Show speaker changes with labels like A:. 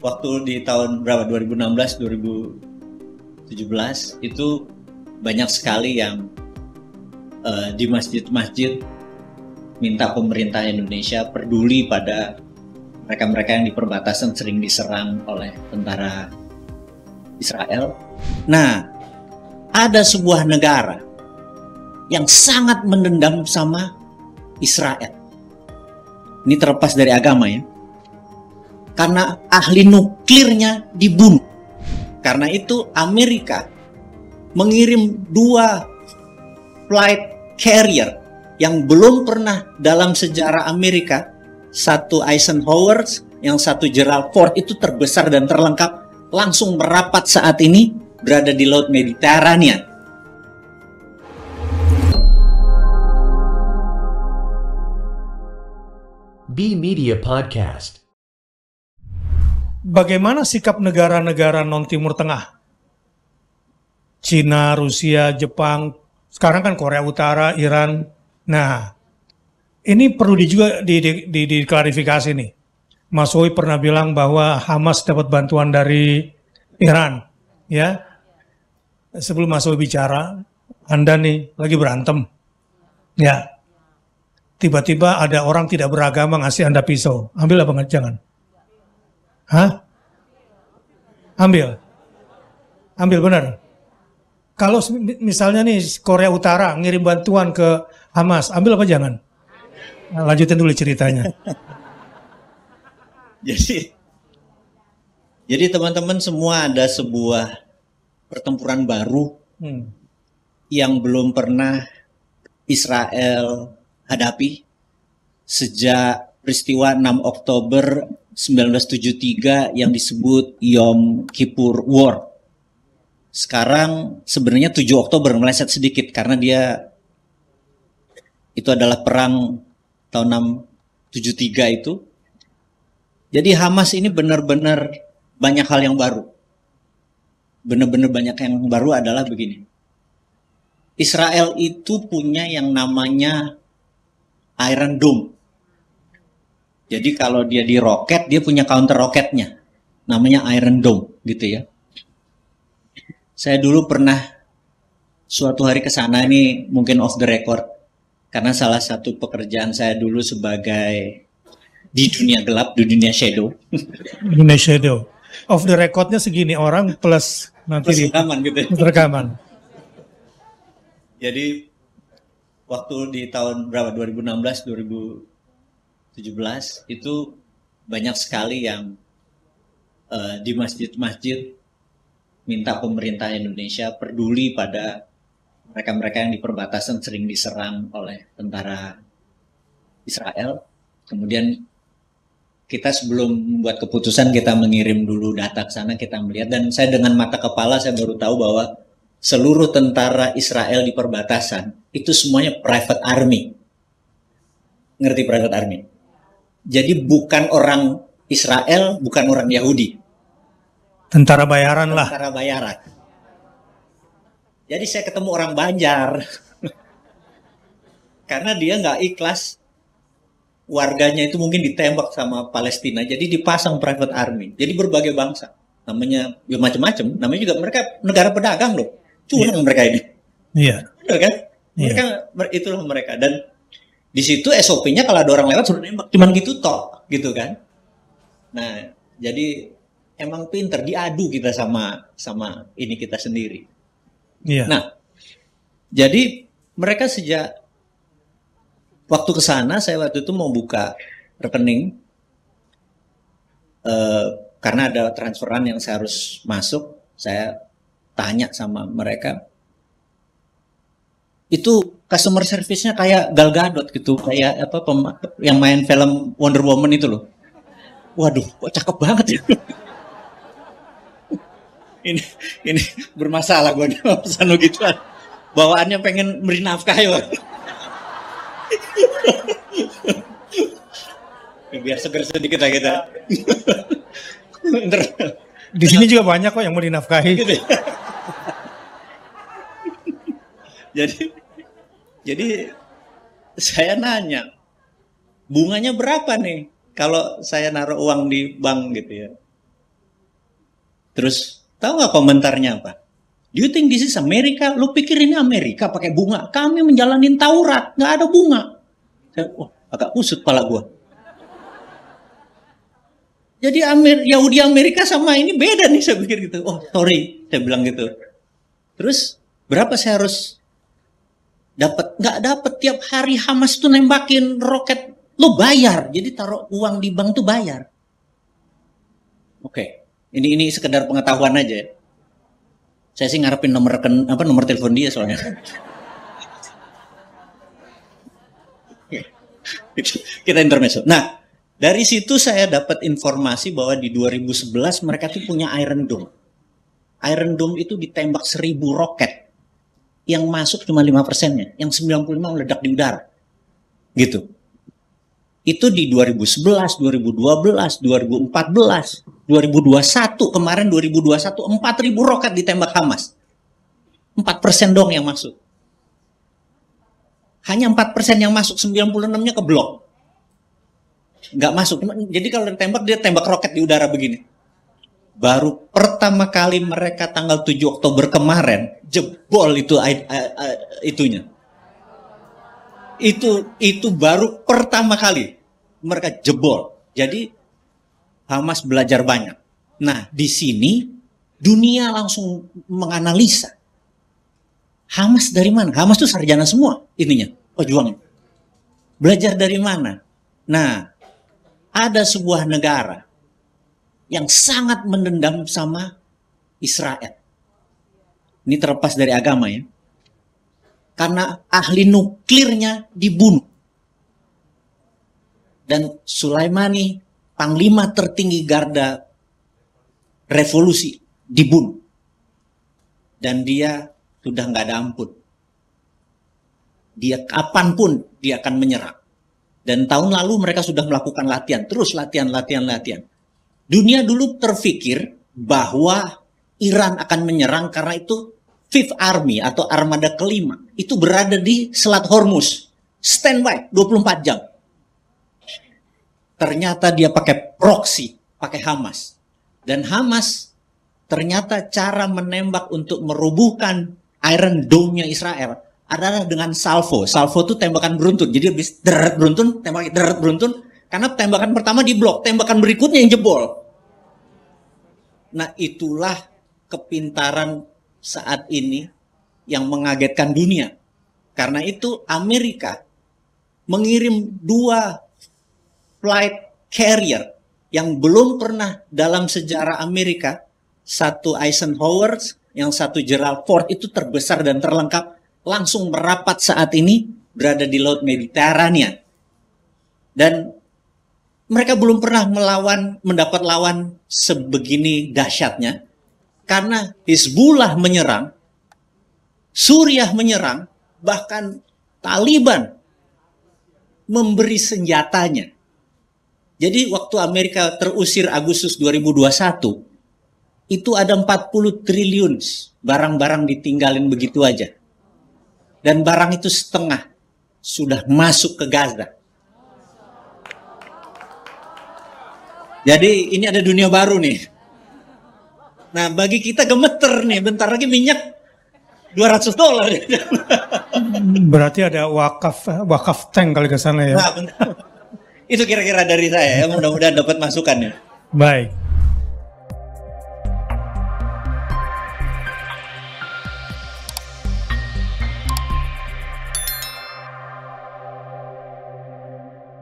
A: waktu di tahun berapa 2016 2017 itu banyak sekali yang uh, di masjid-masjid minta pemerintah Indonesia peduli pada mereka-mereka yang di perbatasan sering diserang oleh tentara Israel. Nah, ada sebuah negara yang sangat mendendam sama Israel. Ini terlepas dari agama ya karena ahli nuklirnya dibunuh. Karena itu Amerika mengirim dua flight carrier yang belum pernah dalam sejarah Amerika, satu Eisenhower, yang satu Gerald Ford itu terbesar dan terlengkap langsung merapat saat ini berada di Laut Mediterania.
B: B Media Podcast bagaimana sikap negara-negara non Timur Tengah? Cina, Rusia, Jepang, sekarang kan Korea Utara, Iran. Nah, ini perlu di juga diklarifikasi di, di, di nih. Mas Oi pernah bilang bahwa Hamas dapat bantuan dari Iran, ya. Sebelum Mas Oi bicara, Anda nih lagi berantem, ya. Tiba-tiba ada orang tidak beragama ngasih Anda pisau, ambil apa jangan? Hah? Ambil. Ambil benar. Kalau misalnya nih Korea Utara ngirim bantuan ke Hamas, ambil apa jangan? Nah, lanjutin dulu ceritanya.
A: jadi jadi teman-teman semua ada sebuah pertempuran baru hmm. yang belum pernah Israel hadapi sejak peristiwa 6 Oktober 1973 yang disebut Yom Kippur War. Sekarang sebenarnya 7 Oktober meleset sedikit karena dia itu adalah perang tahun 673 itu. Jadi Hamas ini benar-benar banyak hal yang baru. Benar-benar banyak yang baru adalah begini. Israel itu punya yang namanya Iron Dome jadi kalau dia di roket, dia punya counter roketnya. Namanya Iron Dome gitu ya. Saya dulu pernah suatu hari ke sana ini mungkin off the record karena salah satu pekerjaan saya dulu sebagai di dunia gelap, di dunia shadow.
B: Dunia shadow. Off the recordnya segini orang plus nanti plus rekaman gitu. Ya. rekaman.
A: Jadi waktu di tahun berapa 2016 2000 17 itu banyak sekali yang uh, di masjid-masjid minta pemerintah Indonesia peduli pada mereka-mereka yang di perbatasan sering diserang oleh tentara Israel. Kemudian kita sebelum membuat keputusan kita mengirim dulu data ke sana kita melihat dan saya dengan mata kepala saya baru tahu bahwa seluruh tentara Israel di perbatasan itu semuanya private army. Ngerti private army? Jadi bukan orang Israel, bukan orang Yahudi.
B: Tentara bayaran
A: lah. Tentara bayaran. Jadi saya ketemu orang Banjar. Karena dia nggak ikhlas warganya itu mungkin ditembak sama Palestina. Jadi dipasang private army. Jadi berbagai bangsa. Namanya ya macam-macam. Namanya juga mereka negara pedagang loh. Curang yeah. mereka ini. Iya. Yeah. Benar kan? Yeah. Iya. itulah mereka dan di situ SOP-nya kalau ada orang lewat suruh nembak, cuman gitu tok, gitu kan. Nah, jadi emang pinter diadu kita sama sama ini kita sendiri. Iya. Nah, jadi mereka sejak waktu ke sana saya waktu itu mau buka rekening eh, karena ada transferan yang saya harus masuk, saya tanya sama mereka itu customer service-nya kayak Gal Gadot gitu, kayak apa yang main film Wonder Woman itu loh. Waduh, kok cakep banget ya. ini ini bermasalah gue nih pesan gituan. Bawaannya pengen beri nafkah ya. Biar seger sedikit lah kita.
B: di sini juga banyak kok yang mau dinafkahi. Gitu ya.
A: Jadi jadi saya nanya, bunganya berapa nih kalau saya naruh uang di bank gitu ya? Terus tahu nggak komentarnya apa? Do you think this is America? Lu pikir ini Amerika pakai bunga? Kami menjalani Taurat, nggak ada bunga. Saya, wah, agak kusut kepala gua. Jadi Amer Yahudi Amerika sama ini beda nih saya pikir gitu. Oh, sorry, saya bilang gitu. Terus berapa saya harus dapat nggak dapat tiap hari Hamas tuh nembakin roket lo bayar jadi taruh uang di bank tuh bayar oke okay. ini ini sekedar pengetahuan aja ya. saya sih ngarepin nomor reken, apa nomor telepon dia soalnya kita intermezzo nah dari situ saya dapat informasi bahwa di 2011 mereka tuh punya Iron Dome Iron Dome itu ditembak seribu roket yang masuk cuma 5 persennya, yang 95 meledak di udara. Gitu. Itu di 2011, 2012, 2014, 2021, kemarin 2021, 4.000 roket ditembak Hamas. 4 persen dong yang masuk. Hanya 4 persen yang masuk, 96-nya ke blok. Nggak masuk. Jadi kalau ditembak, dia tembak roket di udara begini baru pertama kali mereka tanggal 7 Oktober kemarin jebol itu itunya. Itu itu baru pertama kali mereka jebol. Jadi Hamas belajar banyak. Nah, di sini dunia langsung menganalisa. Hamas dari mana? Hamas itu sarjana semua ininya, pejuangnya. Belajar dari mana? Nah, ada sebuah negara yang sangat mendendam sama Israel. Ini terlepas dari agama ya. Karena ahli nuklirnya dibunuh. Dan Sulaimani, panglima tertinggi garda revolusi, dibunuh. Dan dia sudah nggak ada ampun. Dia kapanpun dia akan menyerang. Dan tahun lalu mereka sudah melakukan latihan, terus latihan, latihan, latihan. Dunia dulu terfikir bahwa Iran akan menyerang karena itu Fifth Army atau armada kelima itu berada di Selat Hormuz. Standby 24 jam. Ternyata dia pakai proxy, pakai Hamas. Dan Hamas ternyata cara menembak untuk merubuhkan Iron Dome-nya Israel adalah dengan salvo. Salvo itu tembakan beruntun. Jadi habis deret beruntun, tembak deret beruntun, karena tembakan pertama di blok, tembakan berikutnya yang jebol. Nah itulah kepintaran saat ini yang mengagetkan dunia. Karena itu Amerika mengirim dua flight carrier yang belum pernah dalam sejarah Amerika, satu Eisenhower, yang satu Gerald Ford itu terbesar dan terlengkap, langsung merapat saat ini berada di Laut Mediterania. Dan mereka belum pernah melawan mendapat lawan sebegini dahsyatnya karena Hizbullah menyerang, Suriah menyerang, bahkan Taliban memberi senjatanya. Jadi waktu Amerika terusir Agustus 2021, itu ada 40 triliun barang-barang ditinggalin begitu aja. Dan barang itu setengah sudah masuk ke Gaza Jadi ini ada dunia baru nih. Nah bagi kita gemeter nih, bentar lagi minyak 200 dolar.
B: Berarti ada wakaf wakaf tank kali ke sana ya.
A: Nah, Itu kira-kira dari saya ya, mudah-mudahan dapat masukan ya.
B: Baik.